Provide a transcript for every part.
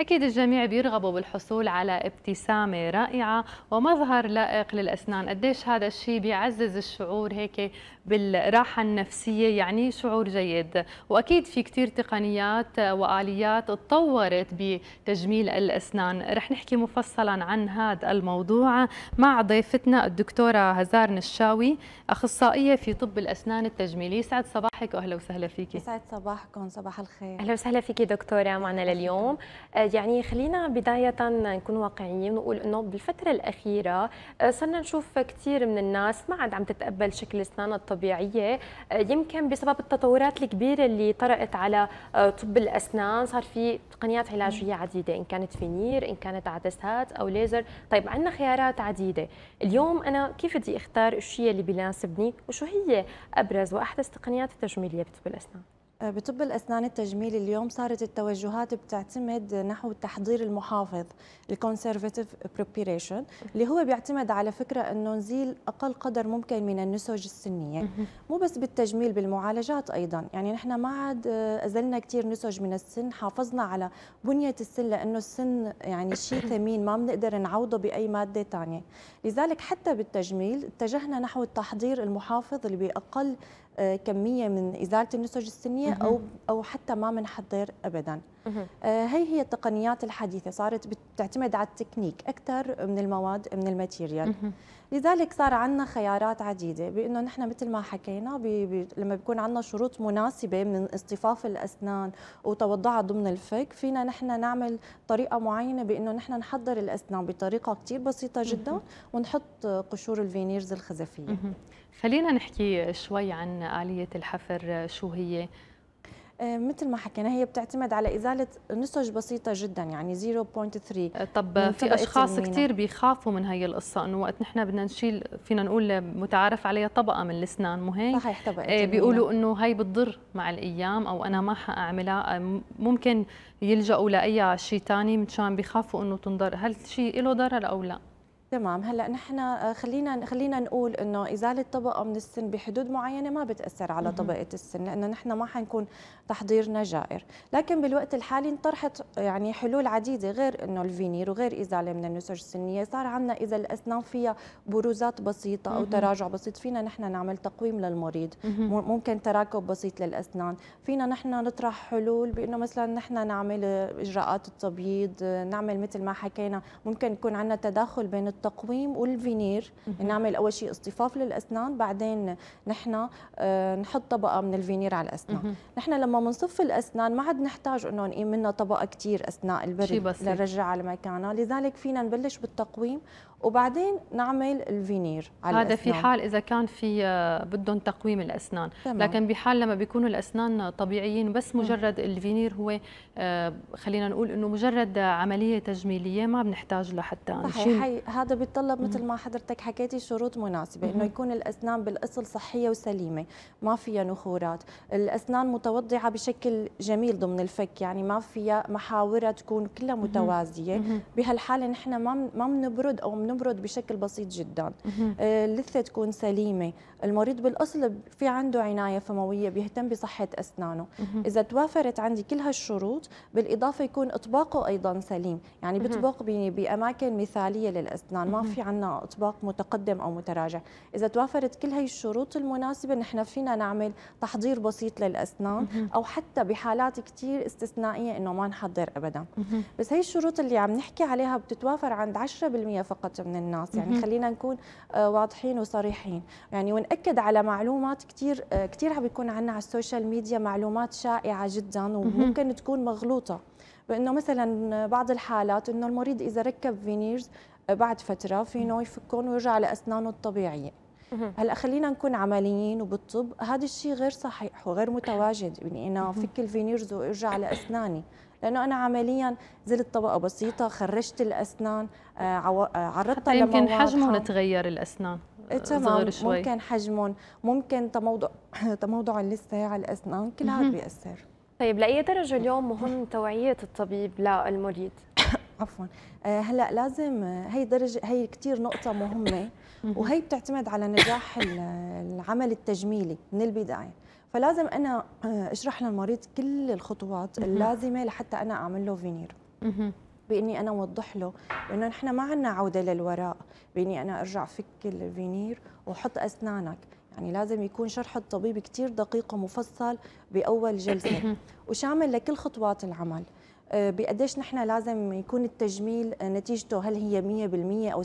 أكيد الجميع بيرغبوا بالحصول على ابتسامة رائعة ومظهر لائق للأسنان قديش هذا الشيء بيعزز الشعور هيك بالراحة النفسية يعني شعور جيد وأكيد في كتير تقنيات وآليات تطورت بتجميل الأسنان رح نحكي مفصلا عن هذا الموضوع مع ضيفتنا الدكتورة هزار نشاوي أخصائية في طب الأسنان التجميلي يسعد صباحك وأهلا وسهلا فيكي يسعد صباحكم صباح الخير أهلا وسهلا فيكي دكتورة معنا لليوم يعني خلينا بداية نكون واقعيين ونقول انه بالفترة الأخيرة آه، صرنا نشوف كثير من الناس ما عاد عم تتقبل شكل اسنانها الطبيعية آه، يمكن بسبب التطورات الكبيرة اللي طرأت على آه، طب الأسنان صار في تقنيات علاجية عديدة إن كانت فينير إن كانت عدسات أو ليزر طيب عندنا خيارات عديدة اليوم أنا كيف بدي أختار الشيء اللي بيناسبني وشو هي أبرز وأحدث تقنيات التجميلية بطب الأسنان آه، بطب الأسنان التجميل اليوم صارت التوجهات بتعتمد نحو التحضير المحافظ الكونسرفاتيف بريبيريشن اللي هو بيعتمد على فكرة أنه نزيل أقل قدر ممكن من النسج السنية مو بس بالتجميل بالمعالجات أيضا يعني نحن ما عاد آه، أزلنا كثير نسج من السن حافظنا على بنية السن لأنه السن يعني شيء ثمين ما بنقدر نعوضه بأي مادة ثانية لذلك حتى بالتجميل اتجهنا نحو التحضير المحافظ اللي بأقل كميه من ازاله النسج السنيه او او حتى ما بنحضر ابدا آه، هي هي التقنيات الحديثه صارت بتعتمد على التكنيك اكثر من المواد من الماتيريال لذلك صار عندنا خيارات عديده بانه نحن مثل ما حكينا بي بي لما بيكون عندنا شروط مناسبه من اصطفاف الاسنان وتوضعها ضمن الفك فينا نحن نعمل طريقه معينه بانه نحن نحضر الاسنان بطريقه كثير بسيطه جدا ونحط قشور الفينيرز الخزفيه خلينا نحكي شوي عن آلية الحفر شو هي آه، مثل ما حكينا هي بتعتمد على ازاله نسج بسيطه جدا يعني 0.3 آه، طب في اشخاص كثير بيخافوا من هي القصه انه وقت نحن بدنا نشيل فينا نقول متعارف عليها طبقه من الاسنان مو هيك صحيح طبقه إيه بيقولوا انه هي بتضر مع الايام او انا ما حاعملها آه، ممكن يلجأوا لاي شيء ثاني مشان بيخافوا انه تنضر هل شيء له ضرر او لا تمام هلا نحن آه، خلينا خلينا نقول انه ازاله طبقه من السن بحدود معينه ما بتاثر على طبقه السن لانه نحن ما حنكون تحضيرنا جائر لكن بالوقت الحالي انطرحت آه، يعني حلول عديده غير انه الفينير وغير ازاله من النسج السنيه صار عندنا اذا الاسنان فيها بروزات بسيطه او تراجع بسيط فينا نحن نعمل تقويم للمريض ممكن تراكب بسيط للاسنان فينا نحن نطرح حلول بانه مثلا نحن نعمل آه، اجراءات التبييض نعمل مثل ما حكينا ممكن يكون عندنا تداخل بين التقويم والفينير نعمل اول شيء اصطفاف للاسنان بعدين نحن آه، نحط طبقه من الفينير على الاسنان نحن لما بنصف الاسنان ما عاد نحتاج انه نقيم منها طبقه كثير اثناء البرد لنرجعها على مكانها لذلك فينا نبلش بالتقويم وبعدين نعمل الفينير على هذا الأسنان. في حال اذا كان في آه، بدهم تقويم الاسنان تمام. لكن بحال لما بيكونوا الاسنان طبيعيين بس مجرد م. الفينير هو آه، خلينا نقول انه مجرد عمليه تجميليه ما بنحتاج لحتى نشيل هذا بيتطلب مثل ما حضرتك حكيتي شروط مناسبه انه يكون الاسنان بالاصل صحيه وسليمه ما فيها نخورات الاسنان متوضعه بشكل جميل ضمن الفك يعني ما فيها محاورها تكون كلها متوازيه بهالحاله نحن ما ما بنبرد او بنبرد بشكل بسيط جدا آه، اللثه تكون سليمه المريض بالاصل في عنده عنايه فمويه بيهتم بصحه اسنانه اذا توافرت عندي كل هالشروط بالاضافه يكون اطباقه ايضا سليم يعني بيطبق باماكن مثاليه للاسنان لبنان ما في عنا اطباق متقدم او متراجع اذا توافرت كل هي الشروط المناسبه نحن فينا نعمل تحضير بسيط للاسنان او حتى بحالات كثير استثنائيه انه ما نحضر ابدا بس هي الشروط اللي عم نحكي عليها بتتوافر عند 10% فقط من الناس يعني خلينا نكون آه، واضحين وصريحين يعني ونأكد على معلومات كثير آه، كثير عم بيكون عنا على السوشيال ميديا معلومات شائعه جدا وممكن تكون مغلوطه بانه مثلا بعض الحالات انه المريض اذا ركب فينيرز بعد فتره فينه يفكهم ويرجع لاسنانه الطبيعيه هلا خلينا نكون عمليين وبالطب هذا الشيء غير صحيح وغير متواجد يعني انا فك الفينيرز وارجع لاسناني لانه انا عمليا زلت طبقه بسيطه خرجت الاسنان آه، آه، عرضتها يمكن حجمهم تغير الاسنان آه، إيه، تمام شوي. ممكن حجمهم ممكن تموضع تموضع اللثه على الاسنان كل هذا بياثر طيب لاي درجه اليوم مهم توعيه الطبيب للمريض عفوا آه، هلا لازم آه، هي درجه هي كثير نقطه مهمه وهي بتعتمد على نجاح العمل التجميلي من البدايه فلازم انا آه، اشرح للمريض كل الخطوات اللازمه لحتى انا اعمل له فينير باني انا اوضح له انه نحن ما عندنا عوده للوراء باني انا ارجع فك الفينير وحط اسنانك يعني لازم يكون شرح الطبيب كثير دقيق ومفصل باول جلسه وشامل لكل خطوات العمل آه، بقديش نحن لازم يكون التجميل آه، نتيجته هل هي 100% او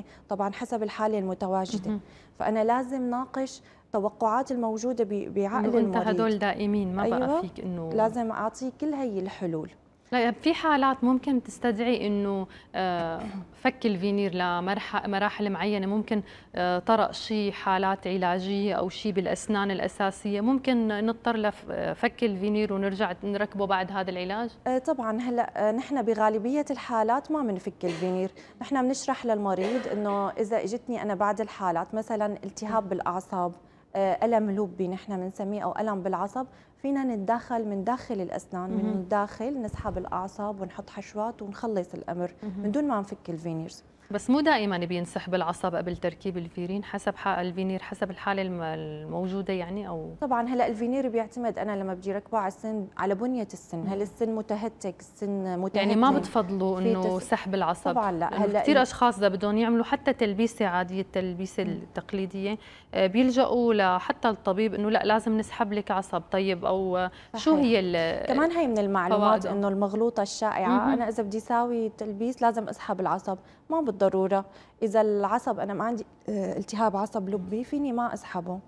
70% طبعا حسب الحاله المتواجده فانا لازم ناقش توقعات الموجوده بعقل المريض انت هدول دائمين ما أيوة بقى فيك انه لازم اعطيه كل هي الحلول طيب في حالات ممكن تستدعي انه آه، فك الفينير لمراحل معينه ممكن آه، طرأ شيء حالات علاجيه او شيء بالاسنان الاساسيه ممكن نضطر لفك الفينير ونرجع نركبه بعد هذا العلاج آه، طبعا هلا نحن بغالبيه الحالات ما بنفك الفينير نحن بنشرح للمريض انه اذا اجتني انا بعد الحالات مثلا التهاب بالاعصاب آه، الم لوبي نحن بنسميه او الم بالعصب فينا نتدخل من داخل الاسنان من الداخل نسحب الاعصاب ونحط حشوات ونخلص الامر من دون ما نفك الفينيرز بس مو دائما بينسحب العصب قبل تركيب الفيرين حسب الفينير حسب الحاله الموجوده يعني او طبعا هلا الفينير بيعتمد انا لما بدي ركبه على السن على بنيه السن هل السن متهتك السن متهتك يعني ما بتفضلوا انه تس... سحب العصب طبعا لا هلا كثير اشخاص اذا بدهم يعملوا حتى تلبيسه عاديه التلبيسه التقليديه آه، بيلجأوا لحتى الطبيب انه لا لازم نسحب لك عصب طيب او صحيح. شو هي كمان هي من المعلومات انه المغلوطه الشائعه -م. انا اذا بدي ساوي تلبيس لازم اسحب العصب ما بالضروره اذا العصب انا ما عندي آه، التهاب عصب لبي فيني ما اسحبه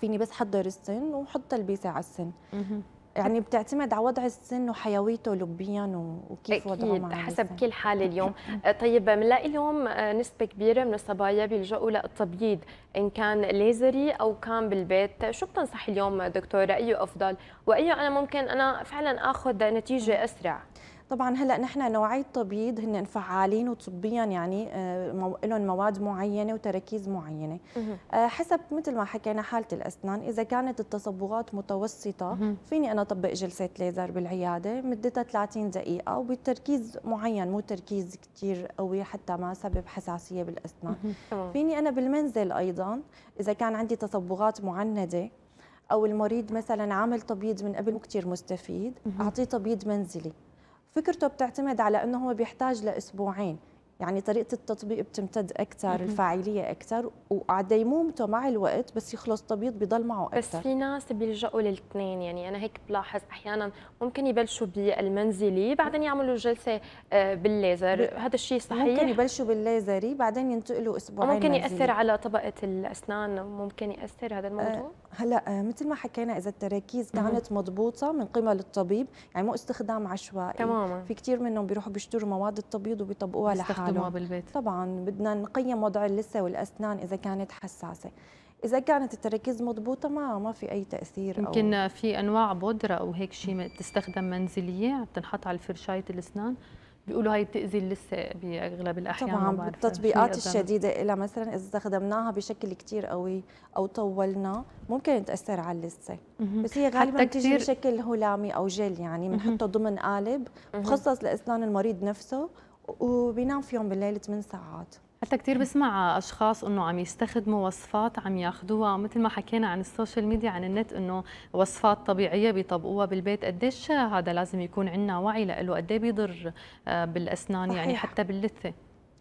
فيني بس حضر السن وحط تلبيسه على السن يعني بتعتمد على وضع السن وحيويته لبيا وكيف وضعه مع حسب السن. كل حاله اليوم آه، طيب بنلاقي اليوم آه، نسبه كبيره من الصبايا بيلجؤوا للتبييض ان كان ليزري او كان بالبيت شو بتنصحي اليوم دكتوره اي افضل واي انا ممكن انا فعلا اخذ نتيجه اسرع طبعا هلا نحن نوعي التبييض هن فعالين وطبيا يعني آه، لهم مواد معينه وتراكيز معينه آه، حسب مثل ما حكينا حاله الاسنان اذا كانت التصبغات متوسطه فيني انا اطبق جلسه ليزر بالعياده مدتها 30 دقيقه وبتركيز معين مو تركيز كثير قوي حتى ما سبب حساسيه بالاسنان فيني انا بالمنزل ايضا اذا كان عندي تصبغات معنده او المريض مثلا عامل تبييض من قبل مو كثير مستفيد اعطيه تبييض منزلي فكرته بتعتمد على انه هو بيحتاج لاسبوعين يعني طريقه التطبيق بتمتد اكثر الفاعليه اكثر وعديمومته مع الوقت بس يخلص تبيض بضل معه اكثر بس في ناس بيلجأوا للاثنين يعني انا هيك بلاحظ احيانا ممكن يبلشوا بالمنزلي بعدين يعملوا جلسه آه، بالليزر ب... هذا الشيء صحيح ممكن يبلشوا بالليزري بعدين ينتقلوا اسبوعين ممكن ياثر على طبقه الاسنان ممكن ياثر هذا الموضوع أه هلا آه، مثل ما حكينا اذا التراكيز كانت مضبوطه من قبل الطبيب يعني مو استخدام عشوائي تماما في كثير منهم بيروحوا بيشتروا مواد التبييض وبيطبقوها لحالهم بالبيت طبعا بدنا نقيم وضع اللثه والاسنان اذا كانت حساسه اذا كانت التراكيز مضبوطه ما ما في اي تاثير يمكن أو في انواع بودره او هيك شيء بتستخدم منزليه بتنحط على فرشايه الاسنان بيقولوا هاي بتاذي لسه باغلب الاحيان طبعا التطبيقات الشديده إلى مثلا اذا استخدمناها بشكل كثير قوي او طولنا ممكن تاثر على اللثه بس هي غالبا بتجي بشكل هلامي او جل يعني بنحطه ضمن قالب مخصص لاسنان المريض نفسه وبينام فيهم بالليل 8 ساعات حتى كثير بسمع اشخاص انه عم يستخدموا وصفات عم ياخذوها مثل ما حكينا عن السوشيال ميديا عن النت انه وصفات طبيعيه بيطبقوها بالبيت قديش هذا لازم يكون عندنا وعي له قد إيه بيضر آه، بالاسنان يعني صحيح. يعني حتى باللثه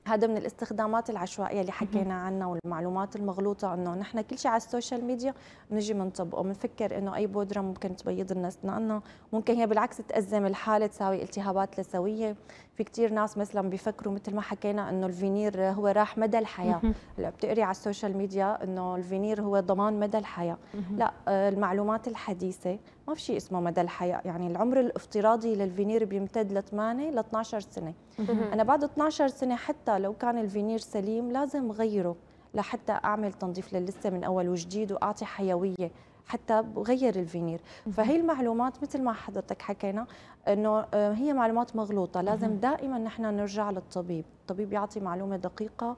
هذا من الاستخدامات العشوائيه اللي حكينا عنها والمعلومات المغلوطه انه نحن كل شيء على السوشيال ميديا بنجي بنطبقه بنفكر انه اي بودره ممكن تبيض لنا اسناننا ممكن هي بالعكس تازم الحاله تساوي التهابات لثويه في كثير ناس مثلا بيفكروا مثل ما حكينا انه الفينير هو راح مدى الحياه هلا بتقري على السوشيال ميديا انه الفينير هو ضمان مدى الحياه لا آه، المعلومات الحديثه ما في شيء اسمه مدى الحياه يعني العمر الافتراضي للفينير بيمتد ل 8 ل 12 سنه انا بعد 12 سنه حتى لو كان الفينير سليم لازم غيره لحتى اعمل تنظيف للسه من اول وجديد واعطي حيويه حتى بغير الفينير فهي المعلومات مثل ما حضرتك حكينا انه آه، هي معلومات مغلوطه لازم دائما نحن نرجع للطبيب الطبيب يعطي معلومه دقيقه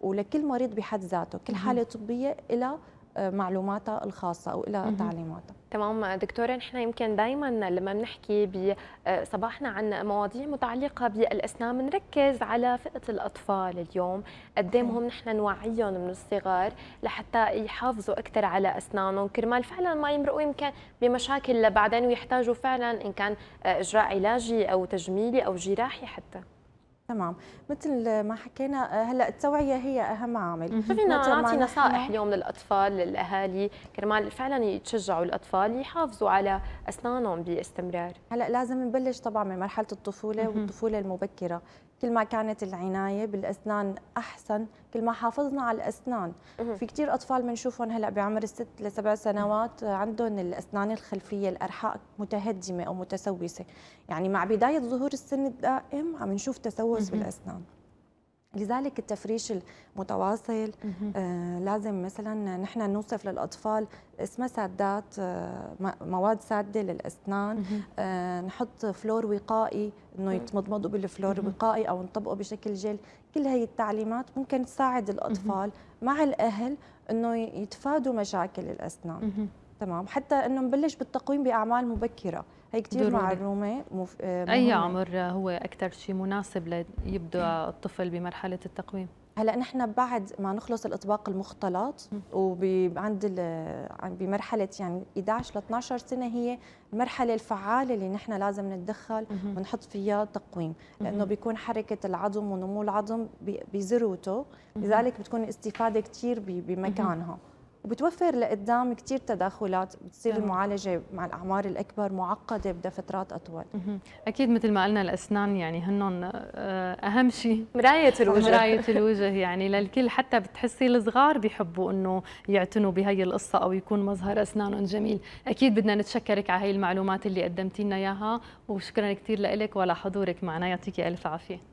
ولكل مريض بحد ذاته كل حاله طبيه لها معلوماتها الخاصه او إلى تعليماتها تمام دكتوره نحن يمكن دائما لما بنحكي بصباحنا آه، عن مواضيع متعلقه بالاسنان بنركز على فئه الاطفال اليوم قد إيه مهم نحن نوعيهم من الصغار لحتى يحافظوا اكثر على اسنانهم كرمال فعلا ما يمرقوا يمكن بمشاكل بعدين ويحتاجوا فعلا ان كان آه، اجراء علاجي او تجميلي او جراحي حتى تمام مثل ما حكينا آه، هلا التوعيه هي اهم عامل فينا نعطي نصائح نعم. اليوم للاطفال للاهالي كرمال فعلا يتشجعوا الاطفال يحافظوا على اسنانهم باستمرار هلا لازم نبلش طبعا من مرحله الطفوله والطفوله المبكره كل ما كانت العنايه بالاسنان احسن كل ما حافظنا على الاسنان في كثير اطفال بنشوفهم هلا بعمر الست لسبع سنوات عندهم الاسنان الخلفيه الارحاء متهدمه او متسوسه يعني مع بدايه ظهور السن الدائم عم نشوف تسوس بالاسنان لذلك التفريش المتواصل آه لازم مثلا نحن نوصف للاطفال اسمها سادات آه مواد ساده للاسنان آه نحط فلور وقائي انه يتمضمضوا بالفلور الوقائي او نطبقه بشكل جل كل هي التعليمات ممكن تساعد الاطفال مع الاهل انه يتفادوا مشاكل الاسنان تمام حتى انه نبلش بالتقويم باعمال مبكره هي كثير معلومه مف... آه، اي عمر هو اكثر شيء مناسب ليبدا الطفل بمرحله التقويم هلا نحن بعد ما نخلص الاطباق المختلط وعند بمرحله يعني 11 ل 12 سنه هي المرحله الفعاله اللي نحن لازم نتدخل ونحط فيها تقويم لانه بيكون حركه العظم ونمو العظم بذروته لذلك بتكون الاستفاده كثير بمكانها وبتوفر لقدام كثير تداخلات بتصير طبعا. المعالجه مع الاعمار الاكبر معقده بدها فترات اطول اكيد مثل ما قلنا الاسنان يعني هن آه، اهم شيء مرايه الوجه مرايه الوجه يعني للكل حتى بتحسي الصغار بيحبوا انه يعتنوا بهي القصه او يكون مظهر اسنانهم جميل اكيد بدنا نتشكرك على هي المعلومات اللي قدمتي لنا اياها وشكرا كثير لك ولحضورك معنا يعطيكي الف عافيه